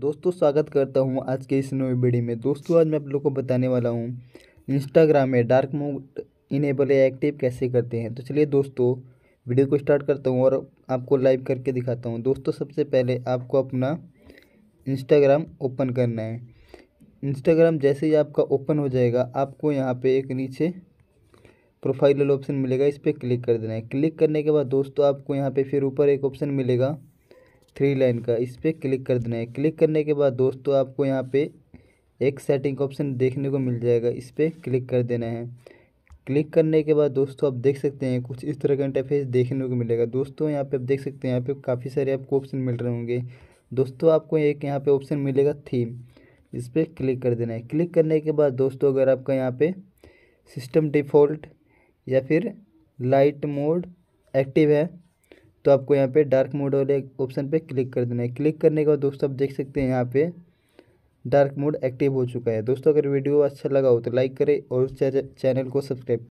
दोस्तों स्वागत करता हूँ आज के इस नए वीडियो में दोस्तों आज मैं आप लोग को बताने वाला हूँ इंस्टाग्राम में डार्क मोड इनेबल या एक्टिव कैसे करते हैं तो चलिए दोस्तों वीडियो को स्टार्ट करता हूँ और आपको लाइव करके दिखाता हूँ दोस्तों सबसे पहले आपको अपना इंस्टाग्राम ओपन करना है इंस्टाग्राम जैसे ही आपका ओपन हो जाएगा आपको यहाँ पर एक नीचे प्रोफाइल वाला ऑप्शन मिलेगा इस पर क्लिक कर देना है क्लिक करने के बाद दोस्तों आपको यहाँ पर फिर ऊपर एक ऑप्शन मिलेगा थ्री लाइन का इस पर क्लिक कर देना है क्लिक करने के बाद दोस्तों आपको यहाँ पे एक सेटिंग ऑप्शन देखने को मिल जाएगा इस पर क्लिक कर देना है क्लिक करने के बाद दोस्तों आप देख सकते हैं कुछ इस तरह का इंटरफेस देखने को मिलेगा दोस्तों यहाँ पे आप देख सकते हैं यहाँ पे काफ़ी सारे आपको ऑप्शन मिल रहे होंगे दोस्तों आपको एक यहाँ पे ऑप्शन मिलेगा थीम इस पर क्लिक कर देना है क्लिक करने के बाद दोस्तों अगर आपका यहाँ पे सिस्टम डिफ़ॉल्ट या फिर लाइट मोड एक्टिव है तो आपको यहाँ पे डार्क मोड वाले ऑप्शन पे क्लिक कर देना है क्लिक करने के बाद दोस्तों आप देख सकते हैं यहाँ पे डार्क मोड एक्टिव हो चुका है दोस्तों अगर वीडियो अच्छा लगा हो तो लाइक करें और चैनल को सब्सक्राइब